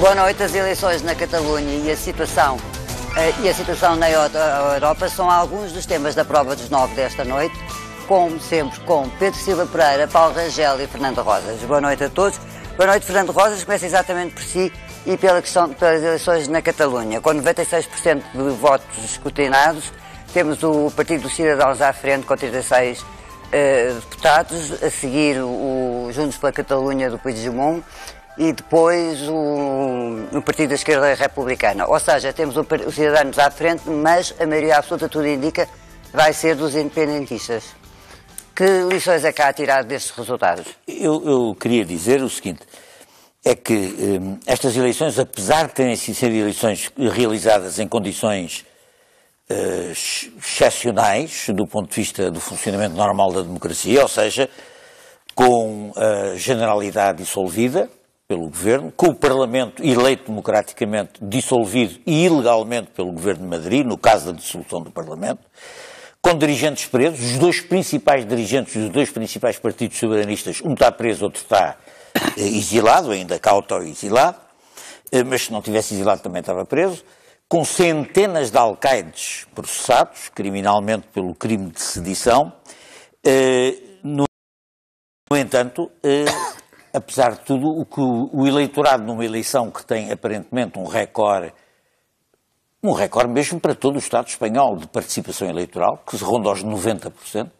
Boa noite. As eleições na Catalunha e a situação eh, e a situação na Europa são alguns dos temas da prova dos nove desta noite, como sempre com Pedro Silva Pereira, Paulo Rangel e Fernando Rosas. Boa noite a todos. Boa noite, Fernando Rosas. Começa exatamente por si e pela questão, pelas eleições na Catalunha. Com 96% de votos escrutinados, temos o Partido dos Cidadãos à frente com 36 eh, deputados, a seguir o Juntos pela Catalunha do Puigdemont, e depois o, o Partido da Esquerda Republicana. Ou seja, temos o, os cidadãos à frente, mas a maioria absoluta, tudo indica, vai ser dos independentistas. Que lições é que há a tirar destes resultados? Eu, eu queria dizer o seguinte, é que hum, estas eleições, apesar de terem sido eleições realizadas em condições uh, excepcionais do ponto de vista do funcionamento normal da democracia, ou seja, com a eh, generalidade dissolvida, pelo governo, com o Parlamento eleito democraticamente, dissolvido e ilegalmente pelo governo de Madrid, no caso da dissolução do Parlamento, com dirigentes presos, os dois principais dirigentes dos dois principais partidos soberanistas, um está preso, outro está eh, exilado, ainda cauto exilado, eh, mas se não tivesse exilado também estava preso, com centenas de alcaides processados, criminalmente pelo crime de sedição, eh, no entanto, apesar de tudo, o que o eleitorado numa eleição que tem aparentemente um recorde, um recorde mesmo para todo o Estado espanhol de participação eleitoral, que se ronda aos 90%.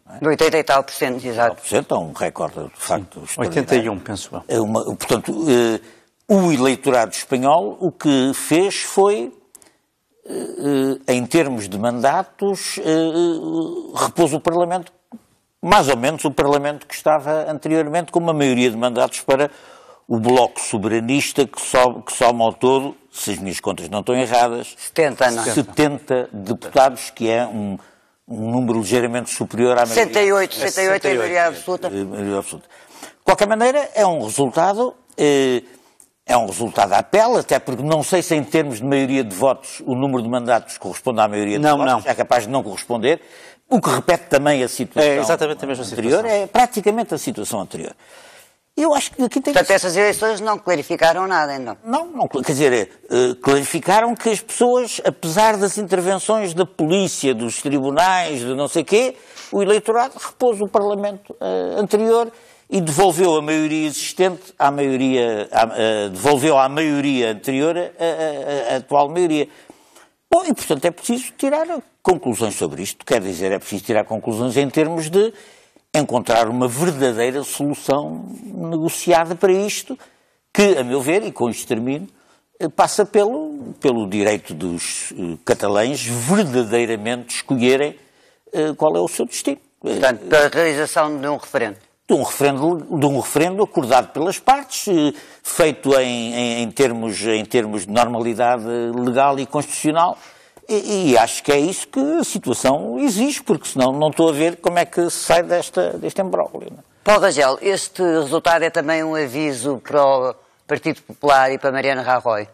Não é? De 80 e tal por cento, exato. é um recorde, de facto, Sim, 81, penso eu. É uma, portanto, eh, o eleitorado espanhol o que fez foi, eh, eh, em termos de mandatos, eh, repôs o Parlamento mais ou menos o Parlamento que estava anteriormente, com uma maioria de mandatos para o Bloco Soberanista, que, so, que soma ao todo, se as minhas contas não estão erradas, 70, não. 70 é? deputados, que é um, um número ligeiramente superior à maioria. 68, 68 é, é a Maioria absoluta. De qualquer maneira, é um resultado... Eh, é um resultado à pele, até porque não sei se em termos de maioria de votos o número de mandatos corresponde à maioria de não, votos, não. é capaz de não corresponder, o que repete também a situação é exatamente a mesma anterior, situação. é praticamente a situação anterior. Eu acho que aqui tem Portanto, que... essas eleições não clarificaram nada ainda. Então. Não, não, quer dizer, eh, clarificaram que as pessoas, apesar das intervenções da polícia, dos tribunais, de não sei quê, o eleitorado repôs o Parlamento uh, anterior e devolveu a maioria existente à maioria, à, uh, devolveu à maioria anterior a, a, a atual maioria. Bom, e portanto é preciso tirar conclusões sobre isto. Quer dizer, é preciso tirar conclusões em termos de encontrar uma verdadeira solução negociada para isto, que, a meu ver, e com isto termino, eh, passa pelo, pelo direito dos eh, catalães verdadeiramente escolherem eh, qual é o seu destino. Portanto, pela realização de um referendo. De um referendo, de um referendo acordado pelas partes, feito em, em, em termos, em termos de normalidade legal e constitucional, e, e, acho que é isso que a situação exige, porque senão não estou a ver como é que se sai desta, deste embróglio. É? Paulo Rangel, este resultado é também um aviso para o Partido Popular e para Mariana Rajoy?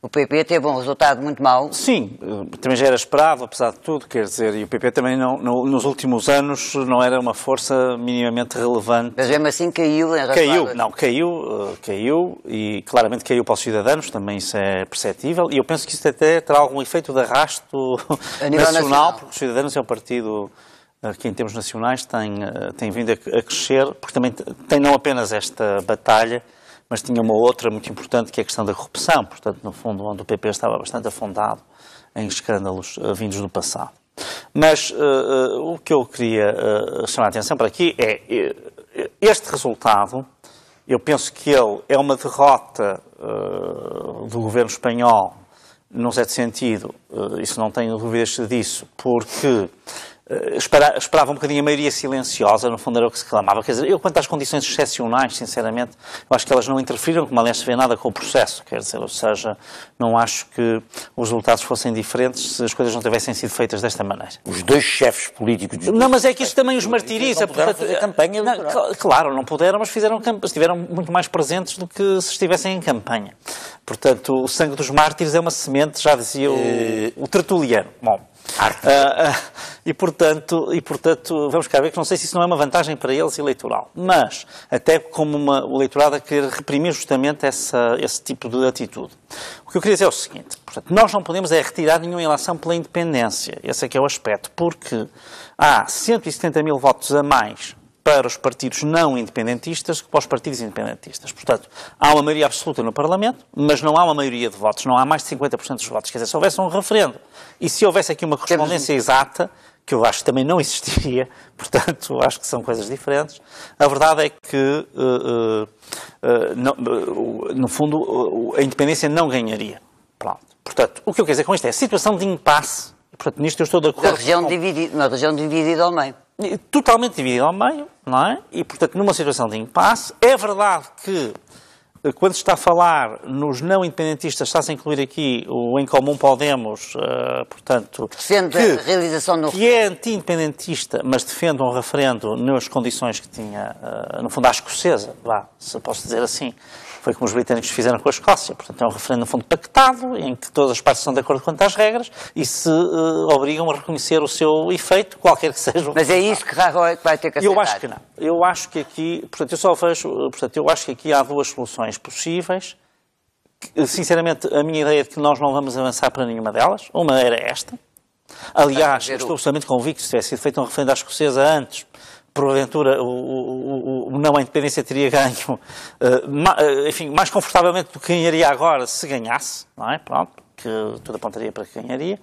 O PP teve um resultado muito mau. Sim, também já era esperado, apesar de tudo, quer dizer, e o PP também não, não, nos últimos anos não era uma força minimamente relevante. Mas mesmo assim caiu em Caiu, não, caiu, eh, caiu, e claramente caiu para os cidadãos, também isso é perceptível, e eu penso que isso até terá algum efeito de arrasto nacional, nacional, porque os cidadãos é um partido eh, que em termos nacionais tem, eh, tem vindo a crescer, porque também tem não apenas esta batalha, mas tinha uma outra muito importante que é a questão da corrupção, portanto, no fundo, onde o PP estava bastante afundado em escândalos eh, vindos do passado. Mas uh, o que eu queria uh, chamar a atenção para aqui é este resultado, eu penso que ele é uma derrota uh, do governo espanhol, num certo sentido, isso não tenho dúvidas disso, porque eh, esperava um bocadinho a maioria silenciosa, no fundo era o que se reclamava. Quer dizer, eu quanto às condições excepcionais, sinceramente, eu acho que elas não interferiram, como aliás se vê nada com o processo, quer dizer, ou seja, não acho que os resultados fossem diferentes se as coisas não tivessem sido feitas desta maneira. Os dois chefes políticos... não, mas é que isto também os martiriza. Não portanto, fazer campanha não, claro, não puderam, mas fizeram, estiveram muito mais presentes do que se estivessem em campanha. Portanto, o sangue dos mártires é uma semente, já dizia o, eh, o Tertuliano. Bom... Arte. Uh, uh, e, portanto, e, portanto, vamos cá ver que não sei se isso não é uma vantagem para eles eleitoral. Mas, até como uma, o eleitorado a querer reprimir justamente essa, esse tipo de atitude. O que eu queria dizer é o seguinte. Portanto, nós não podemos é retirar nenhuma eleição pela independência. Esse é que é o aspecto. Porque há 170 mil votos a mais para os partidos não independentistas que para os partidos independentistas. Portanto, há uma maioria absoluta no Parlamento, mas não há uma maioria de votos, não há mais de 50% dos votos. Quer dizer, se houvesse um referendo e se houvesse aqui uma correspondência exata, que eu acho que também não existiria, portanto, acho que são coisas diferentes. A verdade é que, uh, uh, uh, no fundo, eh, a independência não ganharia. Pronto. Portanto, o que eu quero dizer com isto é a situação de impasse, portanto, nisto eu estou de acordo. Na região, com... dividida, na região dividida ao meio totalmente dividido ao meio, não é? E, portanto, numa situação de impasse. É verdade que, eh, quando se está a falar nos não independentistas, está-se a incluir aqui o Em Comum Podemos, uh, portanto... Defende que, a realização do... Que é anti-independentista, mas defende um referendo nas condições que tinha, uh, no fundo, à escocesa, vá, se posso dizer assim, foi como os britânicos fizeram com a Escócia. Portanto, é um referendo, no fundo, pactado, em que todas as partes estão de acordo quanto às regras e se uh, obrigam a reconhecer o seu efeito, qualquer que seja. Mas é isso que vai ter que aceitar? Eu acho que não. Eu acho que aqui, portanto, eu só vejo, portanto, eu acho que aqui há duas soluções possíveis. sinceramente, a minha ideia é que nós não vamos avançar para nenhuma delas. Uma era esta. Aliás, estou absolutamente convicto que se tivesse sido feito um referendo à escocesa antes, porventura, o, o, o, não a independência teria ganho, uh, ma, eh, enfim, mais confortavelmente do que ganharia agora se ganhasse, não é? Pronto, que tudo apontaria para que ganharia.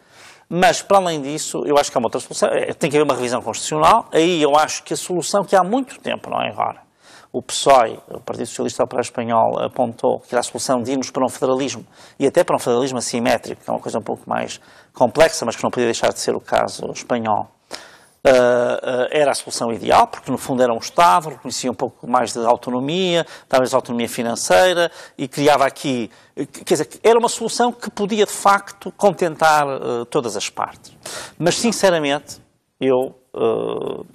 Mas, para além disso, eu acho que há uma outra solução. Eh, tem que haver uma revisão constitucional. Aí eu acho que a solução que há muito tempo, não é agora, o PSOE, o Partido Socialista Operário Espanhol, apontou que era a solução de irmos para um federalismo, e até para um federalismo assimétrico, que é uma coisa um pouco mais complexa, mas que não podia deixar de ser o caso espanhol, uh, era a solução ideal, porque no fundo era um Estado, reconhecia um pouco mais de autonomia, talvez autonomia financeira, e criava aqui. Quer dizer, era uma solução que podia de facto contentar uh, todas as partes. Mas sinceramente, eu. Uh,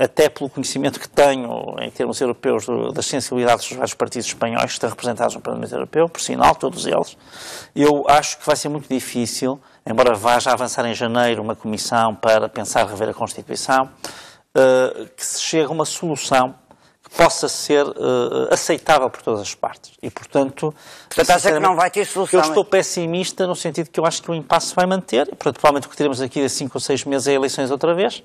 até pelo conhecimento que tenho em termos europeus das sensibilidades dos vários partidos espanhóis que estão representados no Parlamento Europeu, por sinal, todos eles, eu acho que vai ser muito difícil embora vá já avançar em janeiro uma comissão para pensar rever a Constituição, eh, que se chegue a uma solução que possa ser eh, aceitável por todas as partes. E, portanto... Portanto, acha que não vai ter solução? Eu estou pessimista no sentido que eu acho que o impasse vai manter, e, portanto, provavelmente o que teremos aqui a cinco ou seis meses é eleições outra vez,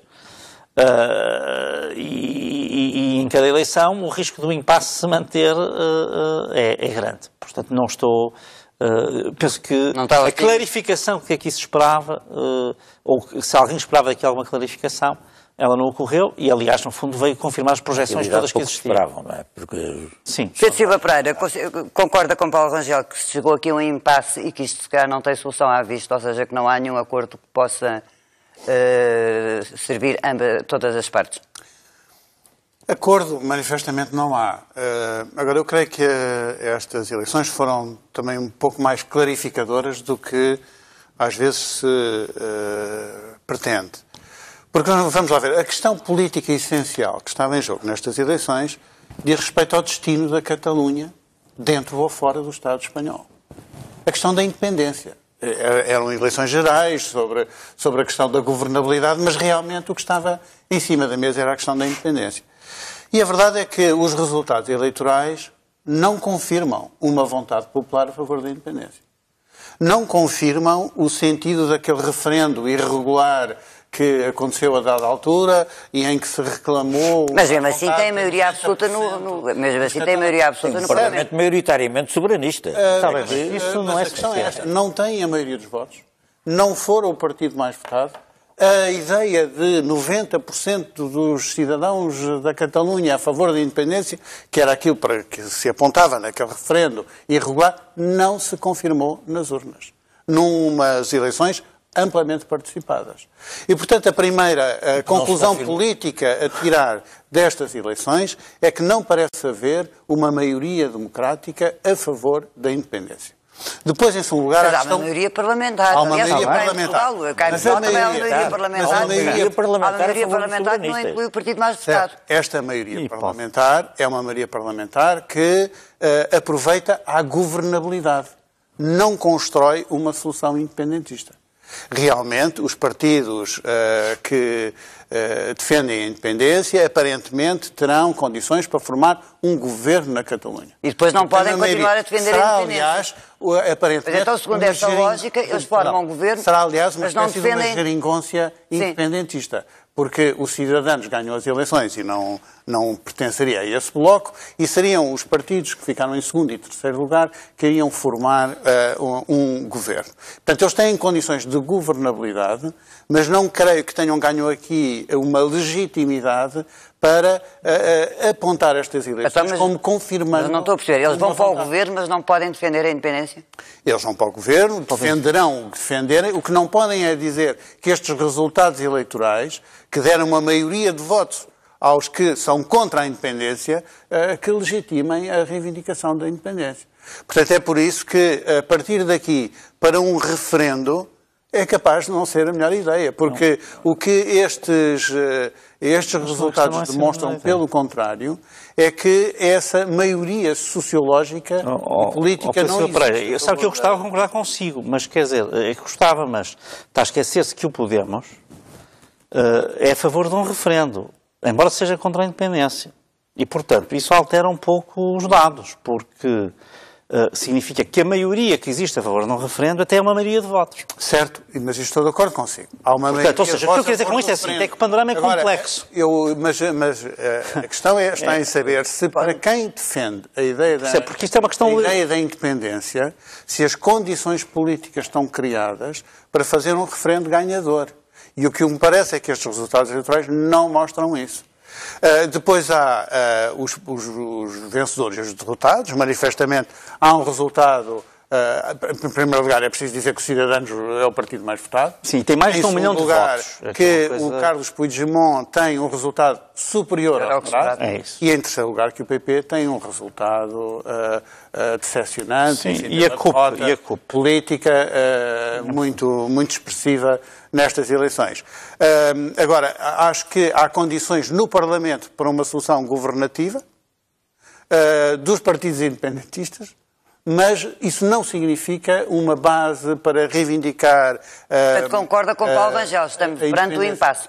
Uh, e, e, e, em cada eleição o risco do impasse se manter uh, uh, é, é, grande. Portanto, não estou eh, penso que a aqui. clarificação que aqui é se esperava, uh, ou que, se alguém esperava aqui alguma clarificação, ela não ocorreu e, aliás, no fundo, veio confirmar as projeções todas que existiam. esperavam, não é? Porque... Sim. Pedro Silva Pereira, concorda com Paulo Rangel que chegou aqui um impasse e que isto, se calhar, não tem solução à vista, ou seja, que não há nenhum acordo que possa uh, servir ambas, todas as partes? Acordo, manifestamente, não há. Uh, agora, eu creio que uh, estas eleições foram também um pouco mais clarificadoras do que às vezes se uh, pretende. Porque vamos lá ver, a questão política essencial que estava em jogo nestas eleições diz respeito ao destino da Catalunha, dentro ou fora do Estado espanhol. A questão da independência. Eram eleições gerais sobre, sobre a questão da governabilidade, mas realmente o que estava em cima da mesa era a questão da independência. E a verdade é que os resultados eleitorais não confirmam uma vontade popular a favor da independência. Não confirmam o sentido daquele referendo irregular que aconteceu a dada altura e em que se reclamou. Mas mesmo assim tem maioria absoluta no, no, mesmo assim tem maioria absoluta no Parlamento. Parlamento maioritariamente soberanista. Uh, Sabe, isso não é a questão é esta. Não tem a maioria dos votos. Não foram o partido mais votado a ideia de 90% dos cidadãos da Catalunha a favor da independência, que era aquilo para que se apontava naquele referendo irregular, não se confirmou nas urnas, numas eleições amplamente participadas. E, portanto, a primeira a conclusão política a tirar destas eleições é que não parece haver uma maioria democrática a favor da independência. Depois, em segundo lugar, mas há, há uma maioria parlamentar. Há uma Aliás, maioria é parlamentar. Portugal, cá em Portugal é há uma maioria parlamentar. Mas há maioria parlamentar, há maioria parlamentar que não inclui o partido mais Deputado. Esta maioria e parlamentar é uma maioria parlamentar que uh, aproveita a governabilidade. Não constrói uma solução independentista. Realmente, os partidos uh, que uh, defendem a independência aparentemente terão condições para formar um governo na Catalunha. E depois não podem continuar a defender será, a independência. Aliás, o, aparentemente, mas então, segundo esta lógica, eles formam não, um governo. Será, aliás, uma mas espécie não defendem... de uma geringonça independentista. Sim porque os cidadãos ganham as eleições e não, não pertenceria a esse bloco, e seriam os partidos que ficaram em segundo e terceiro lugar que iriam formar uh, um, um, governo. Portanto, eles têm condições de governabilidade, mas não creio que tenham ganho aqui uma legitimidade para uh, uh, apontar estas eleições então, como confirmando. Não estou a perceber. Eles vão para o governo, mas não podem defender a independência? Eles vão para o governo, defenderão o que defenderem. O que não podem é dizer que estes resultados eleitorais, que deram uma maioria de votos aos que são contra a independência, uh, que legitimem a reivindicação da independência. Portanto, é por isso que, a partir daqui, para um referendo, é capaz de não ser a melhor ideia, porque não. o que estes, eh, estes resultados demonstram, é. pelo contrário, é que essa maioria sociológica oh, oh, política oh, não existe. Pereira, eu sabe que eu gostava de concordar consigo, mas quer dizer, eh, eu gostava, mas está a esquecer-se que o Podemos uh, é a favor de um referendo, embora seja contra a independência. E, portanto, isso altera um pouco os dados, porque ah, significa que a maioria que existe a favor de um referendo até é uma maioria de votos. Certo, mas estou de acordo consigo. Há uma Portanto, ou seja, o que eu quero dizer com isto é assim, é que o panorama é Agora, complexo. Eh, eu, mas, mas eh, a questão é, está é. em saber se para quem defende a ideia da, Porque isto é uma questão... a ideia da independência, se as condições políticas estão criadas para fazer um referendo ganhador. E o que me parece é que estes resultados eleitorais não mostram isso. Uh, depois há uh, os, os, os vencedores e os derrotados. Manifestamente há um resultado Uh, em primeiro lugar, é preciso dizer que o Cidadãos é o partido mais votado. Sim, tem mais de um milhão de votos. É que coisa... o Carlos Puigdemont tem um resultado superior ao Trás. É isso. E em terceiro lugar, que o PP tem um resultado uh, uh, decepcionante. Sim, e, a CUP, e a CUP. Política muito, muito expressiva nestas eleições. agora, acho que há condições no Parlamento para uma solução governativa dos partidos independentistas mas isso não significa uma base para reivindicar. Uh, concorda com o Paulo ah, Rangel, estamos perante o impasse.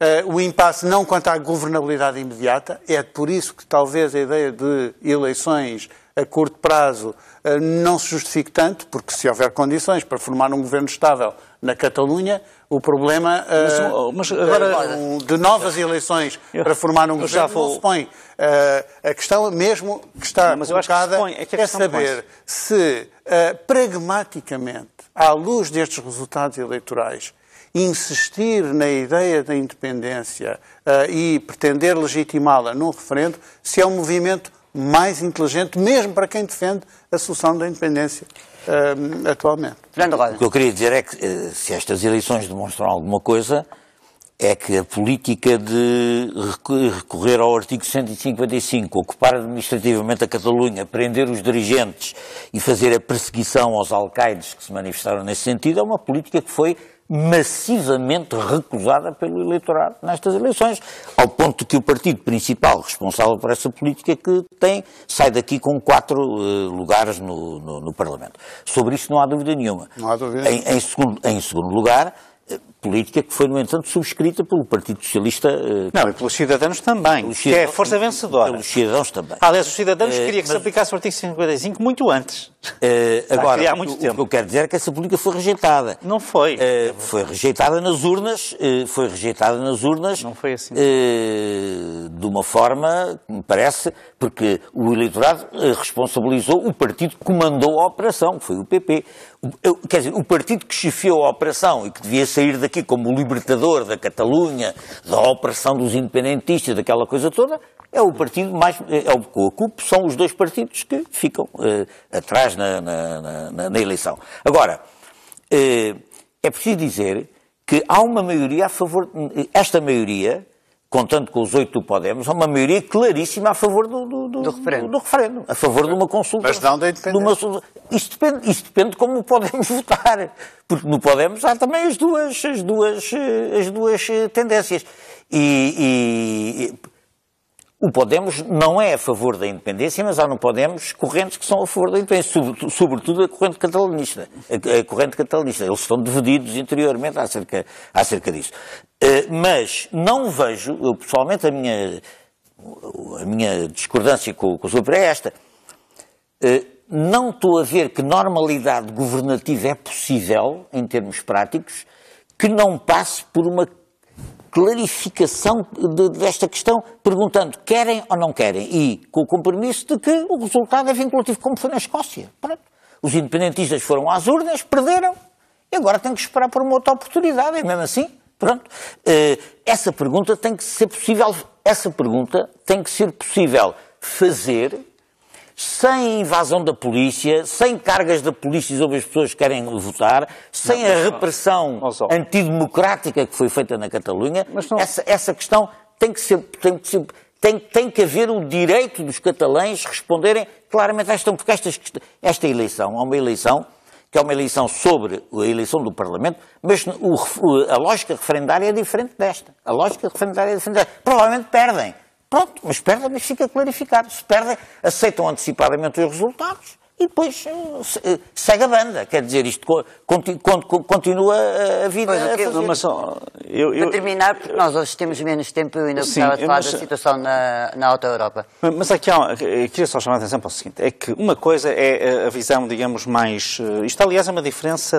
Uh, o impasse não quanto à governabilidade imediata, é por isso que talvez a ideia de eleições a curto prazo uh, não se justifique tanto, porque se houver condições para formar um governo estável na Catalunha, o problema uh, mas, eh, mas, agora, de, novas eleições eu, para formar um governo já vou... não se põe. Uh, a questão mesmo que está mas colocada que põe, é, que é saber se, uh, pragmaticamente, à luz destes resultados eleitorais, insistir na ideia da independência e pretender legitimá-la num referendo, se é um movimento mais inteligente, mesmo para quem defende a solução da independência uh, atualmente. O que eu queria dizer é que, eh, se estas eleições demonstram alguma coisa, é que a política de recorrer ao artigo 155, ocupar administrativamente a Catalunha, prender os dirigentes e fazer a perseguição aos alcaides que se manifestaram nesse sentido, é uma política que foi massivamente recusada pelo eleitorado nestas eleições, ao ponto que o partido principal responsável por essa política que tem sai daqui com quatro uh, lugares no, no, no, Parlamento. Sobre isso não há dúvida nenhuma. Não há dúvida. Em, em, segundo, em segundo lugar, política que foi, no entanto, subscrita pelo Partido Socialista. Eh, Não, e pelos cidadãos também, pelos cidadãos, que é a força vencedora. Pelos cidadãos também. Aliás, os cidadãos uh, queria que mas, se aplicasse o artigo 55 muito antes. Uh, agora, há muito o, tempo. o que eu quero dizer é que essa política foi rejeitada. Não foi. Uh, foi rejeitada nas urnas, uh, foi rejeitada nas urnas. Não foi assim. de uma forma, me parece, porque o eleitorado responsabilizou o partido que comandou a operação, que foi o PP. Eu, quer dizer, o partido que chefiou a operação e que devia sair daqui como o libertador da Catalunha, da operação dos independentistas, daquela coisa toda, é o partido mais. É o que ocupo, são os dois partidos que ficam eh, atrás na, na, na, na, eleição. Agora, eh, é preciso dizer que há uma maioria a favor. Eh, esta maioria contando com os oito do Podemos, há uma maioria claríssima a favor do, do, do, do referendo. referendo. a favor de uma consulta. Mas não da independência. De uma, isso, depende, isso depende de como Podemos votar, porque no Podemos há também as duas, as duas, eh, as duas eh, tendências. e, e o Podemos não é a favor da independência, mas há no Podemos correntes que são a favor da independência, sobretudo a corrente catalanista. A, corrente catalanista. Eles estão divididos interiormente acerca, acerca disso. Eh, mas não vejo, eu, pessoalmente, a minha, a minha discordância com, com o Sobre é esta. Eh, não estou a ver que normalidade governativa é possível, em termos práticos, que não passe por uma clarificação de, desta questão, perguntando querem ou não querem, e com o compromisso de que o resultado é vinculativo, como foi na Escócia. Pronto. Os independentistas foram às urnas, perderam, e agora têm que esperar por uma outra oportunidade, é mesmo assim? Pronto. Eh, essa pergunta tem que ser possível, essa pergunta tem que ser possível fazer sem invasão da polícia, sem cargas da polícia sobre as pessoas que querem votar, sem não, a repressão não, antidemocrática que foi feita na Catalunha, essa, essa, questão tem que ser. Tem que ser tem, tem que haver o direito dos catalães responderem claramente a esta, porque esta, esta eleição é uma eleição que é uma eleição sobre a eleição do Parlamento, mas o, a lógica referendária é diferente desta. A lógica referendária é diferente desta. Provavelmente perdem, Pronto, mas perdem, mas fica clarificado. Se perdem, aceitam antecipadamente os resultados e depois eh, eh, segue a banda. Quer dizer, isto continua a vida pois, a fazer. Eu, mas, eu, eu, Para terminar, porque nós hoje temos menos tempo, eu ainda sim, gostava de falar mas, da situação na, na Alta Europa. Mas aqui é há, eh, queria só chamar a atenção para o seguinte, é que uma coisa é a visão, digamos, mais... Isto, aliás, é uma diferença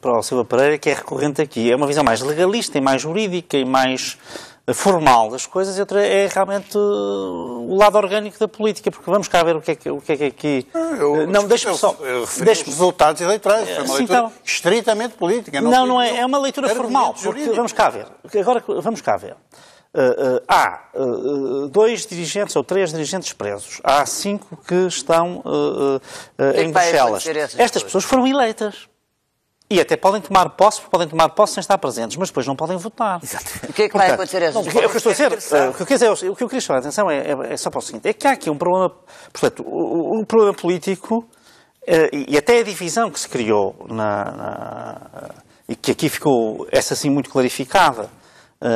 para o Silva Pereira que é recorrente aqui. É uma visão mais legalista e mais jurídica e mais eh, formal das coisas e outra é realmente eh, o lado orgânico da política, porque vamos cá ver o que é que, o que, é que aqui... Ah, eu, eh, não, deixe-me só... os resultados eleitorais, foi uma sim, leitura então, estritamente política. Não, não, não é, é uma leitura formal, porque vamos cá ver, agora vamos cá ver. Uh, uh, há uh, dois dirigentes ou três dirigentes presos. Há cinco que estão em é Bruxelas. Estas pessoas foram eleitas. E até podem tomar posse, podem tomar posse sem estar presentes, mas depois não podem votar. Exato. O que é que vai acontecer às é- O que eu estou a dizer, eh, o que eu, é o que eu queria chamar a atenção é, é, é, só para o seguinte, é que há aqui um problema, portanto, problema político eh, e até a divisão que se criou na, na e que aqui ficou, essa assim muito clarificada, eh,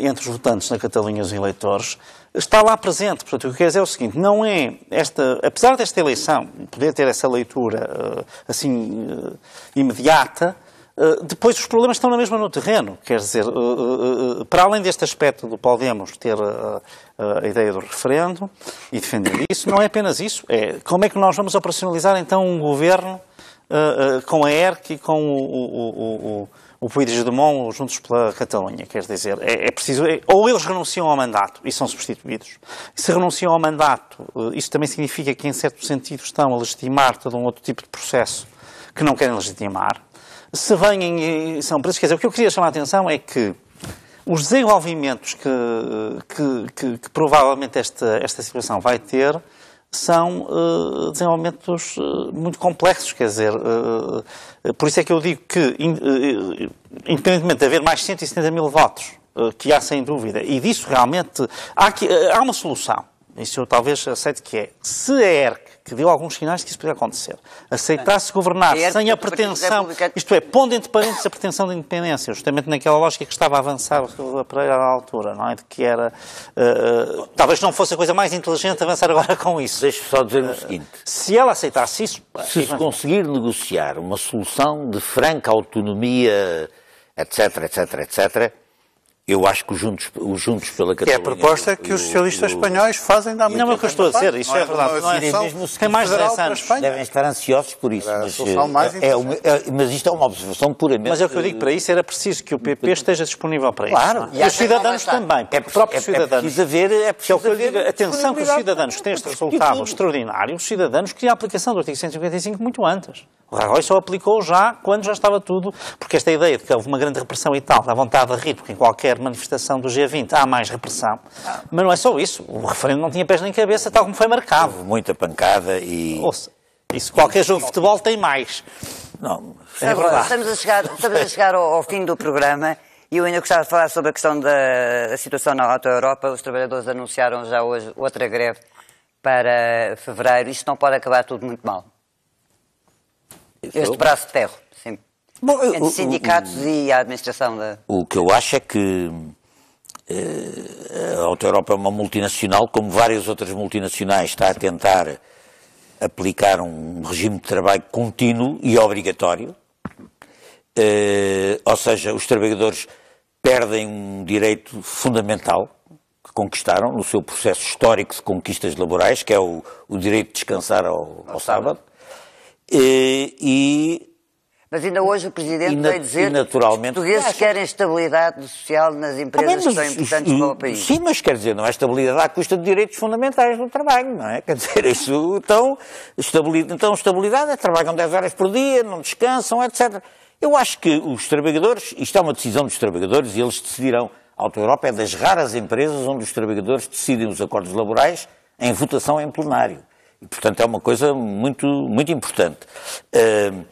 eh, entre os votantes na Catalunha, e os eleitores, está lá presente. Portanto, o que quer dizer é o seguinte, não é esta, apesar desta eleição poder ter essa leitura eh, assim imediata, depois os problemas estão na mesma no terreno, quer dizer, para além deste aspecto do Podemos ter a ideia do referendo e defender isso, não é apenas isso, é como é que nós vamos operacionalizar então um governo com a ERC e com o, o, o, o o Puigdemont Dumont ou Juntos pela Catalunha, quer dizer, é, é preciso, é, ou eles renunciam ao mandato e são substituídos, se renunciam ao mandato, eh, isso também significa que em certo sentido estão a legitimar todo um outro tipo de processo que não querem legitimar, se vêm e são presos, quer dizer, o que eu queria chamar a atenção é que os desenvolvimentos que, eh, que, que, que provavelmente esta, esta situação vai ter são uh, desenvolvimentos uh, muito complexos, quer dizer, uh, por isso é que eu digo que, in, independentemente de haver mais 170 mil votos, que há sem dúvida, e disso realmente há, há uma solução, isso eu talvez aceito que é, se a ERC que deu alguns sinais que isso podia acontecer, aceitasse governar é sem a pretensão, isto é, pondo entre parênteses a pretensão de independência, justamente naquela lógica que estava a avançar para a altura, não é? De que era. Uh, talvez não fosse a coisa mais inteligente avançar agora com isso. Deixe-me só dizer o eh, seguinte: uh, se ela aceitasse isso. Se se conseguir negociar uma solução de franca autonomia, etc, etc, etc eu acho que os juntos, os juntos pela Catalunha... Que é a proposta que os socialistas o, espanhóis fazem da muito Não é o que eu estou a dizer, isso é verdade. Não é, é mesmo tem mais de 10 anos. Devem estar ansiosos por isso. Mas, eh, é é, mas isto é uma observação puramente... Mas é o que eu digo, para isso era preciso que o PP esteja disponível para isso. Claro. É? E os cidadãos é também, é, próprios cidadãos. É preciso haver... É, preciso é o que eu digo, atenção que os cidadãos têm este resultado extraordinário, os cidadãos queriam a aplicação do artigo 155 muito antes. O Rajoy só aplicou já quando já estava tudo, porque esta ideia de que houve uma grande repressão e tal, da vontade de rir, porque em qualquer qualquer manifestação do G20, há mais repressão. Mas não é só isso. O referendo não tinha pés nem cabeça, tal como foi marcado. Houve muita pancada e. Ouça, isso qualquer jogo de futebol tem mais. Não, é, é verdade. Estamos a chegar, estamos a chegar ao, ao fim do programa. E eu ainda gostava de falar sobre a questão da, da situação na Auto Europa. Os trabalhadores anunciaram já hoje outra greve para fevereiro. Isto não pode acabar tudo muito mal. Este braço de ferro, sim. Bom, entre sindicatos o, o, e a administração da. O que eu acho é que eh, a Auto Europa é uma multinacional, como várias outras multinacionais, está a tentar aplicar um regime de trabalho contínuo e obrigatório. Eh, ou seja, os trabalhadores perdem um direito fundamental que conquistaram no seu processo histórico de conquistas laborais, que é o, o direito de descansar ao, ao sábado. Eh, e mas ainda hoje o Presidente na, veio dizer que os portugueses querem estabilidade social nas ah, empresas que são importantes para o país. Sim, mas quer dizer, não é estabilidade à custa de direitos fundamentais do trabalho, não é? Quer dizer, isso, então, estabilidade, então, estabilidade é trabalham 10 horas por dia, não descansam, etc. Eu acho que os trabalhadores, isto é uma decisão dos trabalhadores e eles decidirão. A Auto-Europa é das raras empresas onde os trabalhadores decidem os acordos laborais em votação em plenário. E, portanto, é uma coisa muito, muito importante. Uh,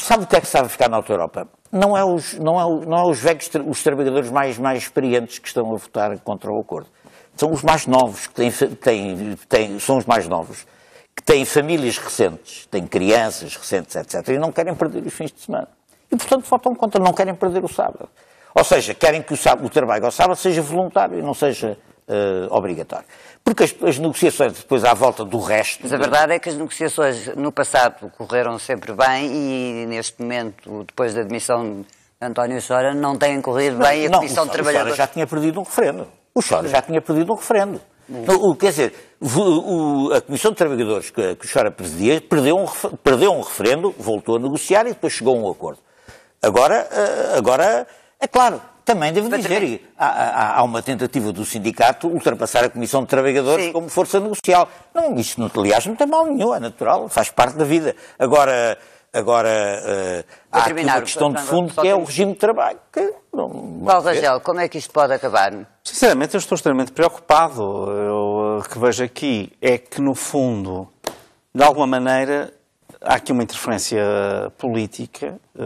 sabe o que é que sabe ficar na Europa? Não é os, não é, não é os velhos, os trabalhadores mais, mais experientes que estão a votar contra o acordo. São os mais novos, que têm, têm, têm, são os mais novos, que têm famílias recentes, têm crianças recentes, etc. E não querem perder os fins de semana. E, portanto, votam contra, não querem perder o sábado. Ou seja, querem que o, sábado, o trabalho ao sábado seja voluntário e não seja uh, obrigatório porque as, as, negociações depois à volta do resto. Mas a verdade é que as negociações no passado correram sempre bem e neste momento, depois da demissão de António Sora, não têm corrido bem e a Comissão não, o de Trabalhadores. O Sora já tinha perdido um referendo. O Sora já tinha perdido um referendo. Hum. O o, quer dizer, o, o, a Comissão de Trabalhadores que, que o Chora presidia perdeu um, perdeu um referendo, voltou a negociar e depois chegou a um acordo. Agora, eh, agora é claro, também devo dizer, Há, há, uma tentativa do sindicato ultrapassar a Comissão de Trabalhadores Sim. como força negocial. Não, isso, não, aliás, não tem mal nenhum, é natural, faz parte da vida. Agora, agora uh, há aqui uma questão de fundo que é o regime de trabalho. Que Paulo Rangel, como é que isto pode acabar? Sinceramente, eu estou extremamente preocupado. Eu, eh, o que vejo aqui é que, no fundo, de alguma maneira, há aqui uma interferência política, eh,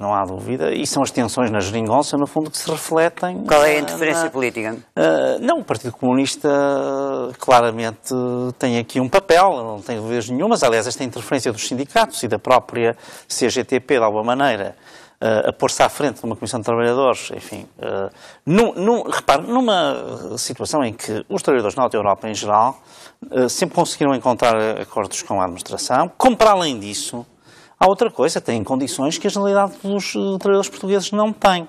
não há dúvida, e são as tensões na geringonça, no fundo, que se refletem... Qual é a interferência na... política? Eh, não, o Partido Comunista eh, claramente tem aqui um papel, não tem dúvidas nenhumas, aliás, esta interferência dos sindicatos e da própria CGTP, de alguma maneira, eh, a pôr-se à frente de uma Comissão de Trabalhadores, enfim, eh, num, num, repare, numa situação em que os trabalhadores na Europa, em geral, eh, sempre conseguiram encontrar acordos com a administração, como para além disso, há outra coisa, têm condições que a generalidade dos trabalhadores portugueses não têm.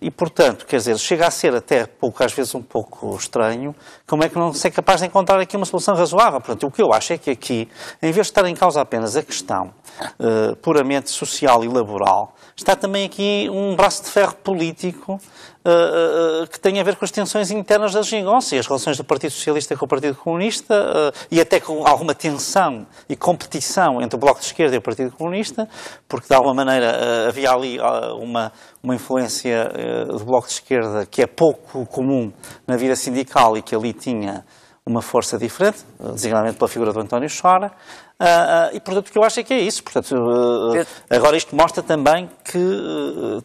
E, portanto, quer dizer, chega a ser até pouco, às vezes um pouco estranho, como é que não se é capaz de encontrar aqui uma solução razoável? Portanto, o que eu acho é que aqui, em vez de estar em causa apenas a questão uh, puramente social e laboral, está também aqui um braço de ferro político eh, eh, que tem a ver com as tensões internas da geringonça e as relações do Partido Socialista com o Partido Comunista uh, e até com alguma tensão e competição entre o Bloco de Esquerda e o Partido Comunista, porque de alguma maneira havia ali uma, uma influência do Bloco de Esquerda que é pouco comum na vida sindical e que ali tinha uma força diferente, designadamente pela figura do António Chora, uh, uh, e portanto o que eu acho é que é isso. Portanto, uh, agora isto mostra também que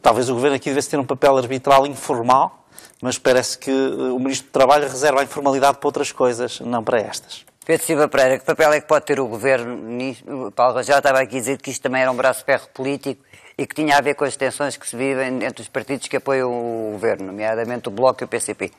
talvez o Governo aqui devesse ter um papel arbitral informal, mas parece que o Ministro do Trabalho reserva a informalidade para outras coisas, não para estas. Pedro Silva Pereira, que papel é que pode ter o Governo nisto? O Paulo já estava aqui a dizer que isto também era um braço ferro político e que tinha a ver com as tensões que se vivem entre os partidos que apoiam o Governo, nomeadamente o Bloco e o PCP.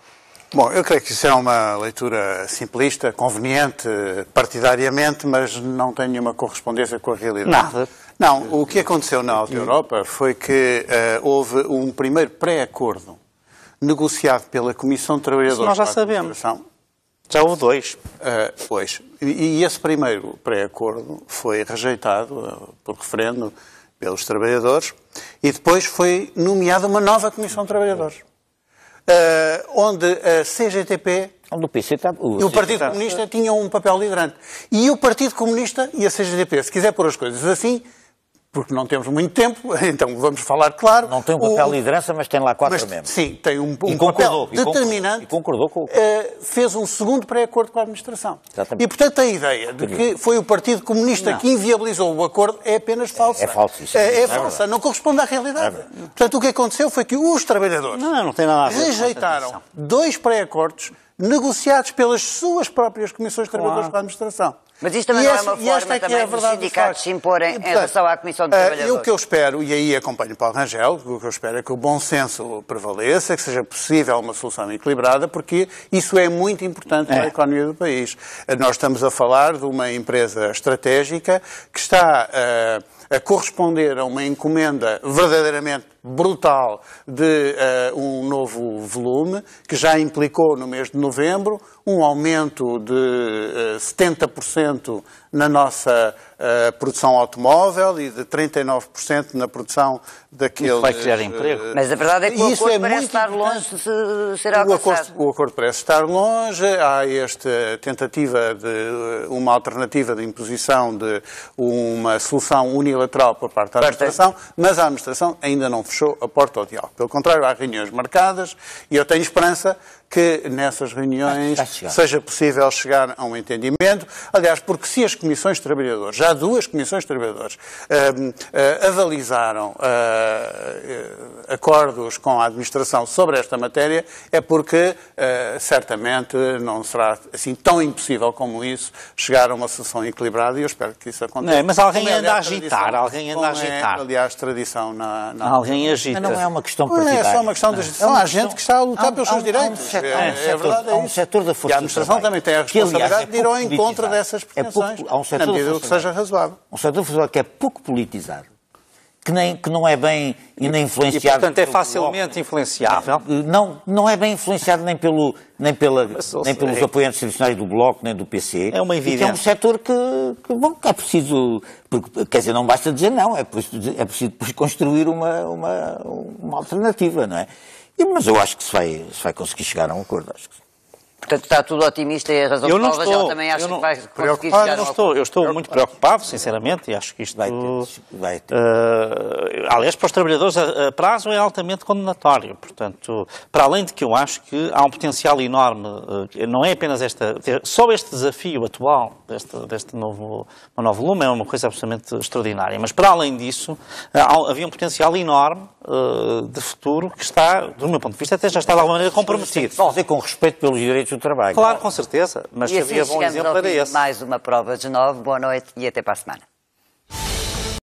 Bom, eu creio que isso é uma leitura simplista, conveniente, partidariamente, mas não tem nenhuma correspondência com a realidade. Nada. Não, o que aconteceu na Alta Europa foi que uh, houve um primeiro pré-acordo negociado pela Comissão de Trabalhadores. Isso nós já sabemos. Já houve dois. Uh, pois. E, e esse primeiro pré-acordo foi rejeitado uh, por referendo pelos trabalhadores e depois foi nomeada uma nova Comissão de Trabalhadores. Eh, onde a CGTP o PC está, o e o Partido está... Comunista tinham um papel liderante. E o Partido Comunista e a CGTP, se quiser pôr as coisas assim, porque não temos muito tempo, então vamos falar claro. Não tem um papel o, de liderança, mas tem lá quatro mas, membros. Sim, tem um, um papel determinante. E concordou, com o... Uh, fez um segundo pré-acordo com a administração. Exatamente. E, portanto, a ideia de que foi o Partido Comunista não. que inviabilizou o acordo é apenas é, falsa. É, é falso. Isso é, é, é falsa, é verdade. não corresponde à realidade. É portanto, o que aconteceu foi que os trabalhadores não, não rejeitaram dois pré-acordos negociados pelas suas próprias comissões de trabalhadores claro. com a administração. Mas isto também não é uma forma é é também é dos sindicatos se imporem e, portanto, em relação à Comissão de Trabalhadores. Uh, o que eu espero, e aí acompanho o Paulo Rangel, o que eu espero é que o bom senso prevaleça, que seja possível uma solução equilibrada, porque isso é muito importante é. a economia do país. Eh, nós estamos a falar de uma empresa estratégica que está... Uh, a corresponder a uma encomenda verdadeiramente brutal de uh, um novo volume, que já implicou no mês de novembro um aumento de uh, eh, 70% na nossa eh, produção automóvel e de 39% na produção daquele. vai criar eh, emprego. Mas a verdade é que o Isso acordo é parece estar longe de ser alcançado. O acordo, o acordo parece estar longe, há esta tentativa de eh, uma alternativa de imposição de uma solução unilateral por parte da administração, mas a administração ainda não fechou a porta ao diálogo. Pelo contrário, há reuniões marcadas e eu tenho esperança que nessas reuniões seja possível chegar a um entendimento. Aliás, porque se as comissões de trabalhadores, já duas comissões de trabalhadores, uh, uh, avalizaram uh, acordos com a administração sobre esta matéria, é porque certamente não será assim tão impossível como isso chegar a uma solução equilibrada e eu espero que isso aconteça. Não, é? mas alguém como é, anda é, a agitar, tradição, alguém anda a é, agitar. É, aliás, tradição na, na... Alguém agita. Não é uma questão partidária. Não é só uma questão de... Não, há gente que está a lutar há, pelos há, seus há direitos. Um é, é, setor, verdade, é há um setor da força E a administração também tem a responsabilidade que, aliás, é de ir ao encontro dessas pretensões, é pouco, há um setor na medida que seja razoável. Um setor da força que é pouco politizado, que, nem, que não é bem e nem influenciado. E, portanto, é facilmente influenciável. Não, não é bem influenciado nem, pelo, nem, pela, nem pelos é- apoiantes tradicionais do Bloco, nem do PC. É uma evidência. É um setor que, que, bom, que é preciso. Porque, quer dizer, não basta dizer não, é preciso, é preciso construir uma, uma, uma alternativa, não é? mas eu acho que se vai, se vai conseguir chegar a um acordo. Acho que Portanto, está tudo otimista e a razão eu não estou, ela também acha que vai conseguir chegar eu não estou, Eu estou muito preocupado, sinceramente, e acho que isto vai ter... Vai ter. Uh, aliás, para os trabalhadores, a, prazo é altamente condenatório. Portanto, para além de que eu acho que há um potencial enorme, eh, não é apenas esta... Só este desafio atual deste, deste novo lume é uma coisa absolutamente extraordinária. Mas, para além disso, eh, havia um potencial enorme uh, de futuro que está, do meu ponto de vista, até já está de alguma maneira comprometido. Fazer com respeito pelos direitos do trabalho. Claro, com certeza, mas e havia assim bom exemplo para esse. Mais uma prova de novo. Boa noite e até para a semana.